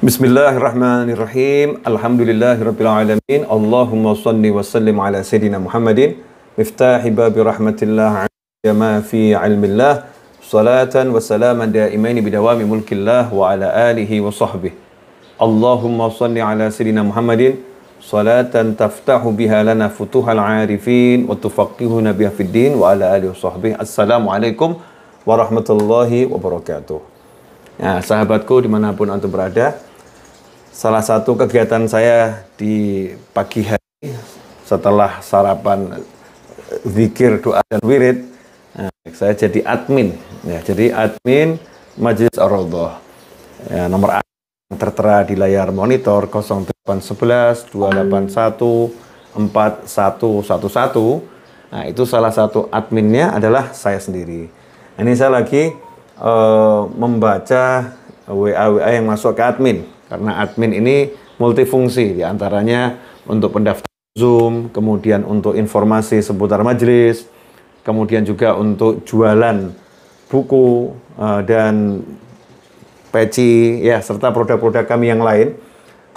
بسم الله الرحمن الرحيم الحمد لله رب العالمين اللهم صل وسلم على سيدنا محمد مفتاح باب رحمة الله ما في علم الله صلاة وسلاما دائمين بدوام ملك الله وعلى آله وصحبه اللهم صل على سيدنا محمد صلاة تفتح بها لنا فتوح العارفين وتفقهنا بها في الدين وعلى آله وصحبه السلام عليكم ورحمة الله وبركاته Nah, sahabatku dimanapun antum berada, salah satu kegiatan saya di pagi hari setelah sarapan zikir doa dan wirid nah, saya jadi admin ya jadi admin majelis Roboh, nomor ya, nomor tertera di layar monitor 0811 281 4111 nah itu salah satu adminnya adalah saya sendiri ini saya lagi uh, membaca WA WA yang masuk ke admin karena admin ini multifungsi, diantaranya untuk pendaftar Zoom, kemudian untuk informasi seputar majelis, kemudian juga untuk jualan buku uh, dan peci, ya serta produk-produk kami yang lain.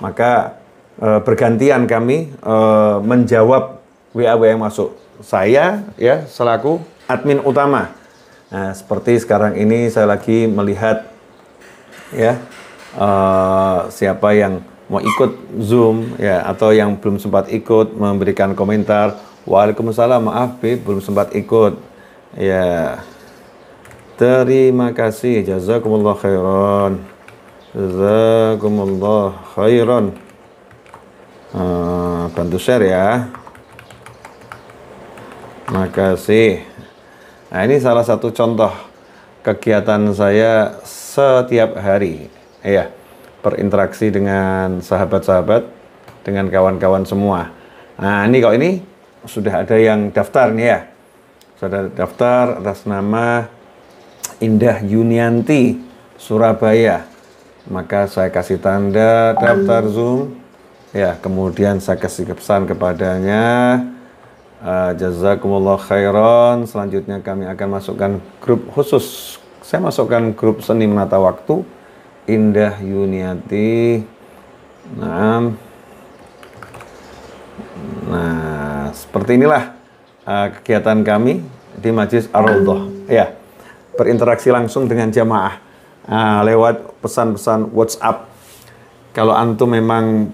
Maka uh, bergantian kami uh, menjawab WA-WA yang masuk. Saya ya selaku admin utama. Nah, seperti sekarang ini saya lagi melihat ya Eh, siapa yang mau ikut Zoom ya atau yang belum sempat ikut memberikan komentar. Waalaikumsalam, maaf B, belum sempat ikut. Ya. Terima kasih. Jazakumullah khairan. Jazakumullah khairan. Uh, bantu share ya. Makasih. Nah, ini salah satu contoh kegiatan saya setiap hari. Iya, berinteraksi dengan sahabat-sahabat, dengan kawan-kawan semua. Nah, ini kok ini sudah ada yang daftar nih ya. Sudah daftar atas nama Indah Yunianti, Surabaya. Maka saya kasih tanda daftar Zoom. Ya, kemudian saya kasih pesan kepadanya. Uh, jazakumullah khairan. Selanjutnya kami akan masukkan grup khusus. Saya masukkan grup seni menata waktu Indah Yuniati Naam Nah seperti inilah uh, kegiatan kami di Majlis Ar-Raudhah ya berinteraksi langsung dengan jamaah uh, lewat pesan-pesan WhatsApp kalau antum memang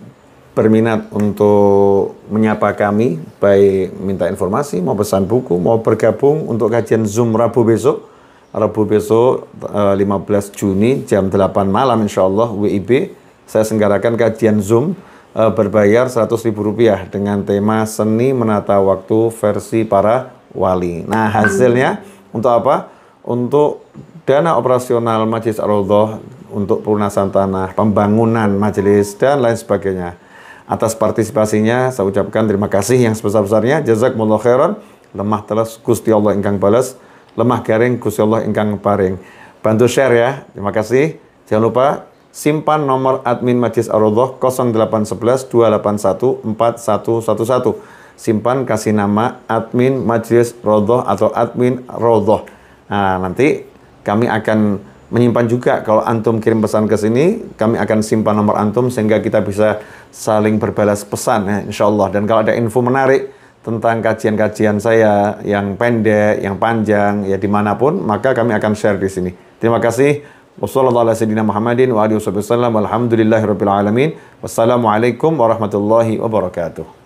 berminat untuk menyapa kami, baik minta informasi, mau pesan buku, mau bergabung untuk kajian Zoom Rabu besok, Rabu besok 15 eh, Juni jam 8 malam insya Allah WIB saya senggarakan kajian Zoom eh, berbayar 100 ribu rupiah dengan tema seni menata waktu versi para wali. Nah hasilnya untuk apa? Untuk dana operasional Majelis ar untuk pelunasan tanah, pembangunan majelis dan lain sebagainya. Atas partisipasinya saya ucapkan terima kasih yang sebesar-besarnya. Jazakumullah khairan. Lemah telas Gusti Allah ingkang balas lemah garing Gusti Allah ingkang paring. Bantu share ya. Terima kasih. Jangan lupa simpan nomor admin Majlis Ar-Raudhah 0811 281 4111 simpan kasih nama admin Majlis rodoh atau admin rodoh. Nah, nanti kami akan menyimpan juga kalau antum kirim pesan ke sini, kami akan simpan nomor antum sehingga kita bisa saling berbalas pesan ya, insya Allah. Dan kalau ada info menarik, tentang kajian-kajian saya yang pendek, yang panjang, ya dimanapun, maka kami akan share di sini. Terima kasih. Wassalamualaikum warahmatullahi wabarakatuh.